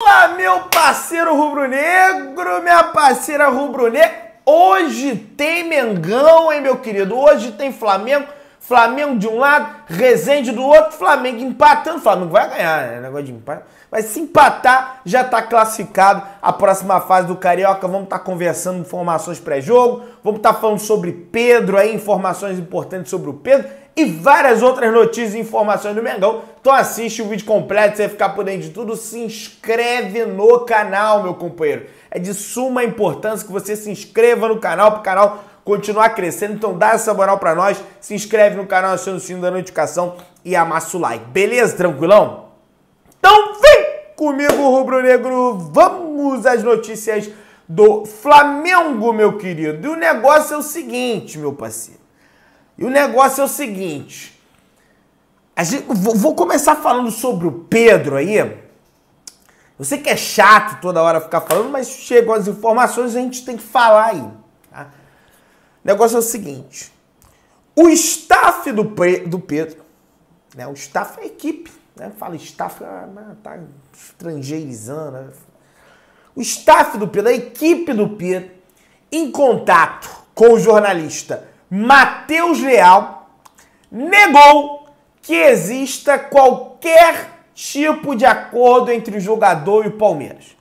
Olá, meu parceiro rubro-negro, minha parceira rubro-negra. Hoje tem Mengão, hein, meu querido? Hoje tem Flamengo. Flamengo de um lado, Resende do outro, Flamengo empatando. Flamengo vai ganhar, né? Negócio de empate. Mas se empatar, já está classificado a próxima fase do Carioca. Vamos estar tá conversando informações pré-jogo, vamos estar tá falando sobre Pedro aí, informações importantes sobre o Pedro e várias outras notícias e informações do Mengão. Então assiste o vídeo completo, você vai ficar por dentro de tudo. Se inscreve no canal, meu companheiro. É de suma importância que você se inscreva no canal, para o canal continuar crescendo. Então dá essa moral para nós, se inscreve no canal, aciona o sininho da notificação e amassa o like. Beleza? Tranquilão? Então vem comigo, Rubro Negro. Vamos às notícias do Flamengo, meu querido. E o negócio é o seguinte, meu parceiro. E o negócio é o seguinte. Gente, vou, vou começar falando sobre o Pedro aí. Eu sei que é chato toda hora ficar falando, mas chegam as informações a gente tem que falar aí. Tá? O negócio é o seguinte. O staff do, do Pedro, né? o staff é a equipe. Né? Fala staff, ah, tá estrangeirizando. Né? O staff do Pedro, a equipe do Pedro, em contato com o jornalista Mateus Leal negou que exista qualquer tipo de acordo entre o jogador e o Palmeiras.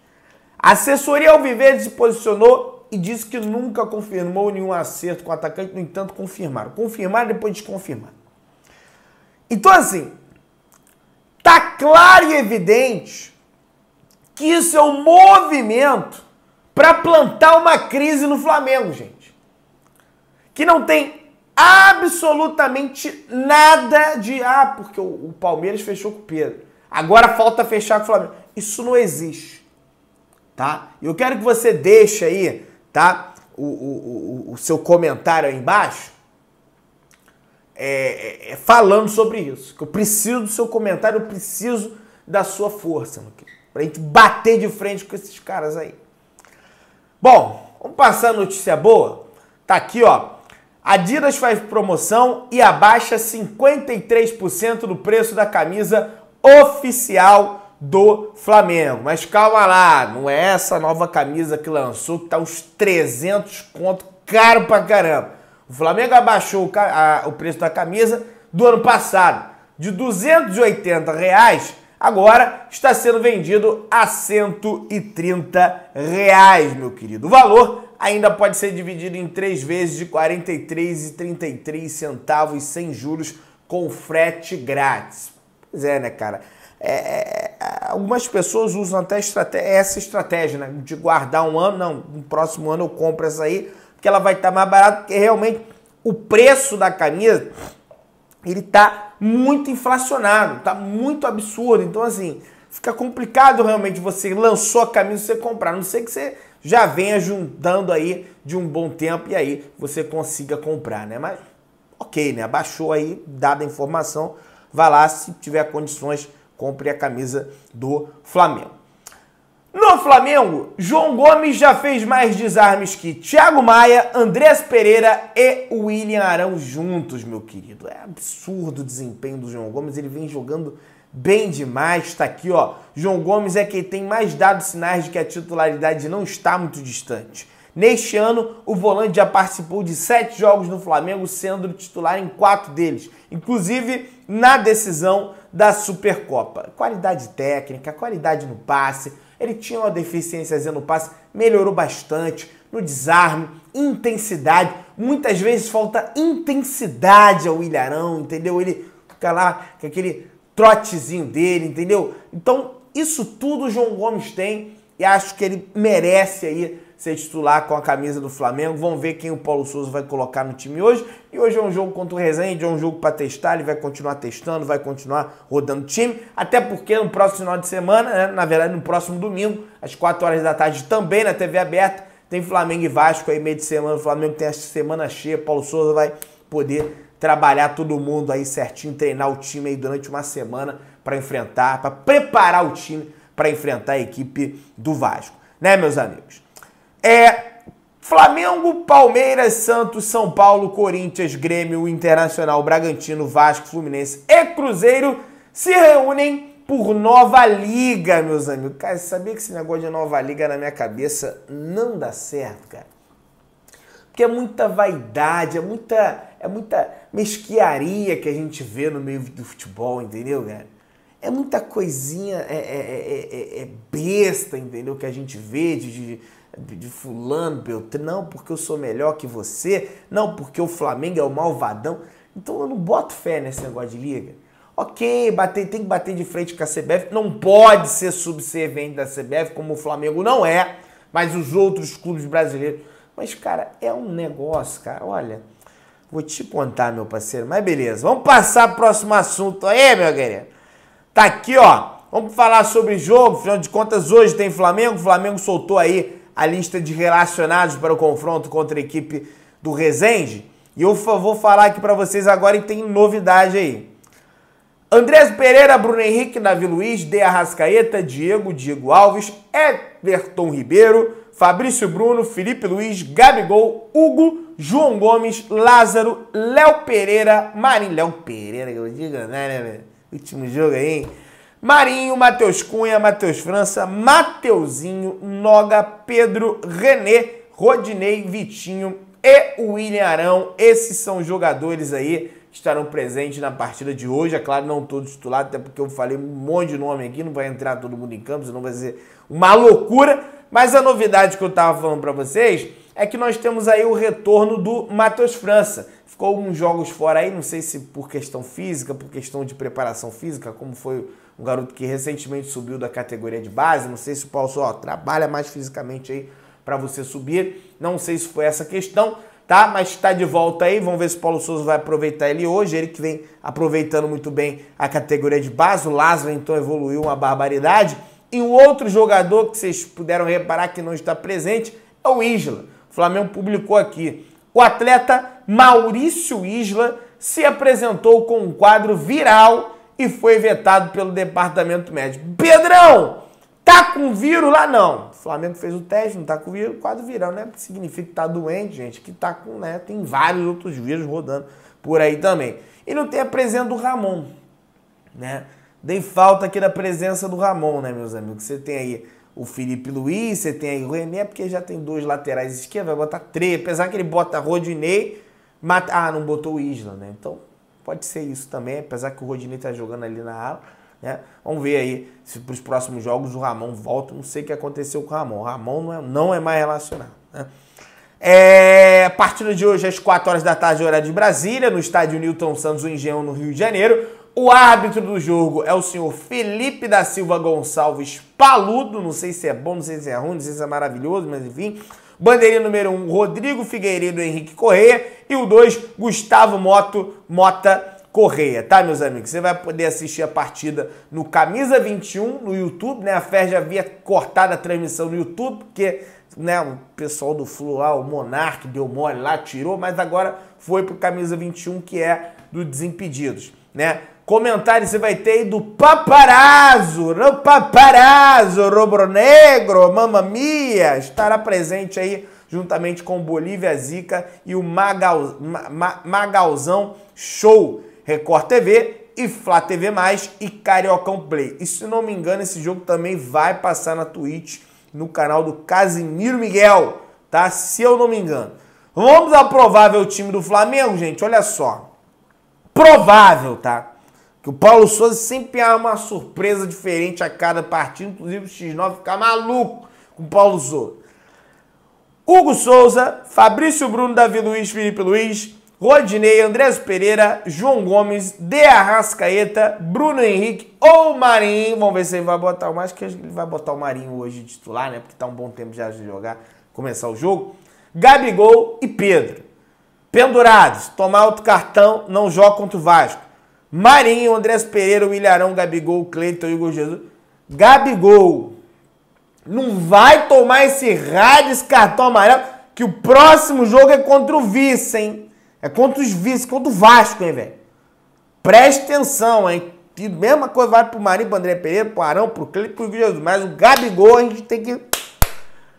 A assessoria Alviverde se posicionou e disse que nunca confirmou nenhum acerto com o atacante, no entanto, confirmaram. Confirmaram depois desconfirmaram. Então, assim, tá claro e evidente que isso é um movimento para plantar uma crise no Flamengo, gente que não tem absolutamente nada de. Ah, porque o, o Palmeiras fechou com o Pedro. Agora falta fechar com o Flamengo. Isso não existe. Tá? Eu quero que você deixe aí, tá? O, o, o, o seu comentário aí embaixo. É, é, é, falando sobre isso. Que eu preciso do seu comentário, eu preciso da sua força, meu querido. Pra gente bater de frente com esses caras aí. Bom, vamos passar a notícia boa. Tá aqui, ó. Adidas faz promoção e abaixa 53% do preço da camisa oficial do Flamengo. Mas calma lá, não é essa nova camisa que lançou que tá uns 300 conto caro pra caramba. O Flamengo abaixou o, preço da camisa do ano passado de 280 reais, agora está sendo vendido a 130 reais, meu querido. O valor ainda pode ser dividido em três vezes de R$ 43,33 centavos sem juros com frete grátis. Pois é, né, cara? É, é, é algumas pessoas usam até estratégia, essa estratégia, né? De guardar um ano, não, no próximo ano eu compro essa aí, porque ela vai estar tá mais barata, porque realmente o preço da camisa ele tá muito inflacionado, tá muito absurdo. Então, assim, fica complicado realmente você lançou a camisa e você comprar. A não sei que você já venha juntando aí de um bom tempo e aí você consiga comprar, né? Mas ok, né? Baixou aí, dada a informação, vá lá, se tiver condições, compre a camisa do Flamengo. No Flamengo, João Gomes já fez mais desarmes que Thiago Maia, Andrés Pereira e William Arão juntos, meu querido. É absurdo o desempenho do João Gomes, ele vem jogando bem demais, tá aqui, ó. João Gomes é quem tem mais dado sinais de que a titularidade não está muito distante. Neste ano, o volante já participou de sete jogos no Flamengo, sendo titular em quatro deles, inclusive na decisão da Supercopa. Qualidade técnica, qualidade no passe, ele tinha uma deficiência no passe, melhorou bastante no desarme, intensidade. Muitas vezes falta intensidade ao Ilharão, entendeu? Ele fica lá com aquele trotezinho dele, entendeu? Então, isso tudo o João Gomes tem e acho que ele merece aí ser titular com a camisa do Flamengo. Vamos ver quem o Paulo Souza vai colocar no time hoje. E hoje é um jogo contra o Resende, é um jogo para testar, ele vai continuar testando, vai continuar rodando o time, até porque no próximo final de semana, né, na verdade no próximo domingo, às 4 horas da tarde, também na TV aberta, tem Flamengo e Vasco aí meio de semana, o Flamengo tem a semana cheia, Paulo Souza vai poder trabalhar todo mundo aí certinho, treinar o time aí durante uma semana para enfrentar, para preparar o time para enfrentar a equipe do Vasco, né, meus amigos? É Flamengo, Palmeiras, Santos, São Paulo, Corinthians, Grêmio, Internacional, Bragantino, Vasco, Fluminense e Cruzeiro se reúnem por nova liga, meus amigos. Cara, sabia que esse negócio de nova liga na minha cabeça não dá certo, cara. Porque é muita vaidade, é muita é muita mesquiaria que a gente vê no meio do futebol, entendeu, cara? É muita coisinha é é, é, é, é, é besta, entendeu? Que a gente vê de, de, de fulano, Beltrano. Não, porque eu sou melhor que você. Não, porque o Flamengo é o malvadão. Então eu não boto fé nesse negócio de liga. Ok, bater, tem que bater de frente com a CBF. Não pode ser subserviente da CBF, como o Flamengo não é, mas os outros clubes brasileiros. Mas, cara, é um negócio, cara. Olha, Vou te contar, meu parceiro, mas beleza. Vamos passar pro próximo assunto aí, meu querido. Tá aqui, ó. Vamos falar sobre jogo. Afinal de contas, hoje tem Flamengo. O Flamengo soltou aí a lista de relacionados para o confronto contra a equipe do Resende. E eu vou falar aqui para vocês agora e tem novidade aí. Andrés Pereira, Bruno Henrique, Davi Luiz, De Arrascaeta, Diego, Diego Alves, Everton Ribeiro, Fabrício Bruno, Felipe Luiz, Gabigol, Hugo, João Gomes, Lázaro, Léo Pereira, Marinho. Léo Pereira, que eu digo, né, né, Último jogo aí, hein? Marinho, Matheus Cunha, Matheus França, Mateuzinho, Noga, Pedro, René, Rodinei, Vitinho e William Arão. Esses são jogadores aí estarão presentes na partida de hoje. É claro, não todos titulados, até porque eu falei um monte de nome aqui, não vai entrar todo mundo em campo, senão vai ser uma loucura. Mas a novidade que eu estava falando para vocês é que nós temos aí o retorno do Matheus França. Ficou alguns jogos fora aí, não sei se por questão física, por questão de preparação física, como foi um garoto que recentemente subiu da categoria de base, não sei se o Paulo só trabalha mais fisicamente aí para você subir, não sei se foi essa questão, tá? Mas está de volta aí. Vamos ver se o Paulo Souza vai aproveitar ele hoje. Ele que vem aproveitando muito bem a categoria de base. O Lázaro então evoluiu uma barbaridade. E um outro jogador que vocês puderam reparar que não está presente é o Isla. O Flamengo publicou aqui. O atleta Maurício Isla se apresentou com um quadro viral e foi vetado pelo departamento médico. Pedrão! Tá com vírus lá? Não. O Flamengo fez o teste, não tá com vírus, quadro viral, né? Significa que tá doente, gente, que tá com, né? Tem vários outros vírus rodando por aí também. E não tem a presença do Ramon, né? Dei falta aqui da presença do Ramon, né, meus amigos? Você tem aí o Felipe Luiz, você tem aí o René, porque já tem dois laterais esquerda, vai botar três, apesar que ele bota Rodinei, mata... ah, não botou o Isla, né? Então pode ser isso também, apesar que o Rodinei tá jogando ali na ala. Né? Vamos ver aí se para os próximos jogos o Ramon volta. Não sei o que aconteceu com o Ramon. O Ramon não é, não é mais relacionado. Né? É, partida de hoje às 4 horas da tarde, horário de Brasília, no estádio Newton Santos, o Engenhão, no Rio de Janeiro. O árbitro do jogo é o senhor Felipe da Silva Gonçalves Paludo. Não sei se é bom, não sei se é ruim, não sei se é maravilhoso, mas enfim. Bandeirinha número 1, um, Rodrigo Figueiredo Henrique Correia. E o 2, Gustavo Moto Mota Correia, tá, meus amigos? Você vai poder assistir a partida no Camisa 21 no YouTube, né? A Fer já havia cortado a transmissão no YouTube, porque né, o pessoal do Flu lá, o Monarque deu mole lá, tirou, mas agora foi pro Camisa 21, que é do Desimpedidos, né? Comentário você vai ter aí do Paparazzo, o Paparazzo, Robronegro, Mamma Mia, estará presente aí juntamente com Bolívia Zica e o Magal, Ma, Ma, Magalzão Show Record TV e Flá TV+, e Cariocão Play. E se não me engano, esse jogo também vai passar na Twitch, no canal do Casimiro Miguel, tá? Se eu não me engano. Vamos ao provável time do Flamengo, gente? Olha só. Provável, tá? Que o Paulo Souza sempre há uma surpresa diferente a cada partido, inclusive o X9 fica maluco com o Paulo Souza. Hugo Souza, Fabrício Bruno, Davi Luiz, Felipe Luiz, Rodinei, Andrés Pereira, João Gomes, De Arrascaeta, Bruno Henrique ou Marinho. Vamos ver se ele vai botar o mais, que ele vai botar o Marinho hoje titular, né? Porque tá um bom tempo já de jogar, começar o jogo. Gabigol e Pedro. Pendurados, tomar outro cartão, não joga contra o Vasco. Marinho, Andrés Pereira, Willarão, Gabigol, Cleiton, Igor Jesus. Gabigol, não vai tomar esse rádio, esse cartão amarelo, que o próximo jogo é contra o vice, hein? É contra os vices, contra o Vasco, hein, velho? Preste atenção, hein? E mesma coisa vale pro Marinho, pro André Pereira, pro Arão, pro Clipe, pro Jesus. Mas o Gabigol a gente tem que,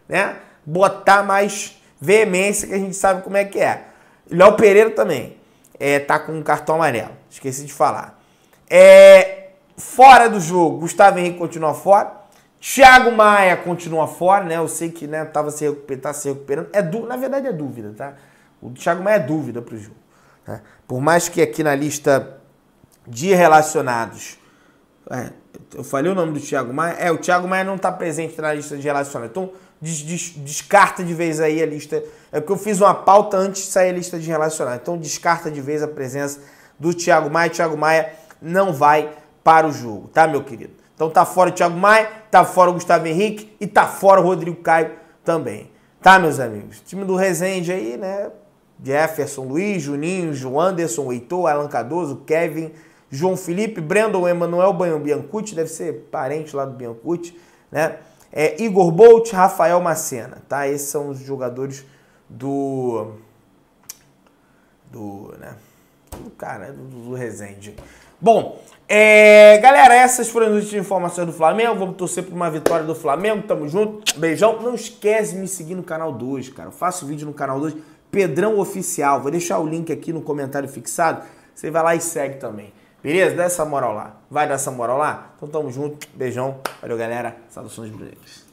né? Botar mais veemência, que a gente sabe como é que é. Léo Pereira também é, tá com um cartão amarelo. Esqueci de falar. É, fora do jogo, Gustavo Henrique continua fora. Thiago Maia continua fora, né? Eu sei que né, tava se, recuper, tá se recuperando. É du... Na verdade é dúvida, tá? O Thiago Maia é dúvida para o jogo. Né? Por mais que aqui na lista de relacionados. É, eu falei o nome do Thiago Maia. É, o Thiago Maia não está presente na lista de relacionados. Então, des, des, descarta de vez aí a lista. É porque eu fiz uma pauta antes de sair a lista de relacionados. Então, descarta de vez a presença do Thiago Maia. Thiago Maia não vai para o jogo, tá, meu querido? Então tá fora o Thiago Maia, tá fora o Gustavo Henrique e tá fora o Rodrigo Caio também. Tá, meus amigos? O time do Resende aí, né? Jefferson, Luiz, Juninho, João Anderson, Heitor, Alan Cardoso, Kevin, João Felipe, Brandon, Emanuel Banho deve ser parente lá do Biancucci, né? É, Igor Bolt, Rafael Macena, tá? Esses são os jogadores do. Do. Né? Do cara, do, do Rezende. Bom, é, galera, essas foram as últimas informações do Flamengo. Vamos torcer por uma vitória do Flamengo. Tamo junto. Beijão. Não esquece de me seguir no canal 2, cara. Eu faço vídeo no canal 2. Pedrão Oficial. Vou deixar o link aqui no comentário fixado. Você vai lá e segue também. Beleza? Dá essa moral lá. Vai dar essa moral lá? Então tamo junto. Beijão. Valeu, galera. Saudações brasileiras.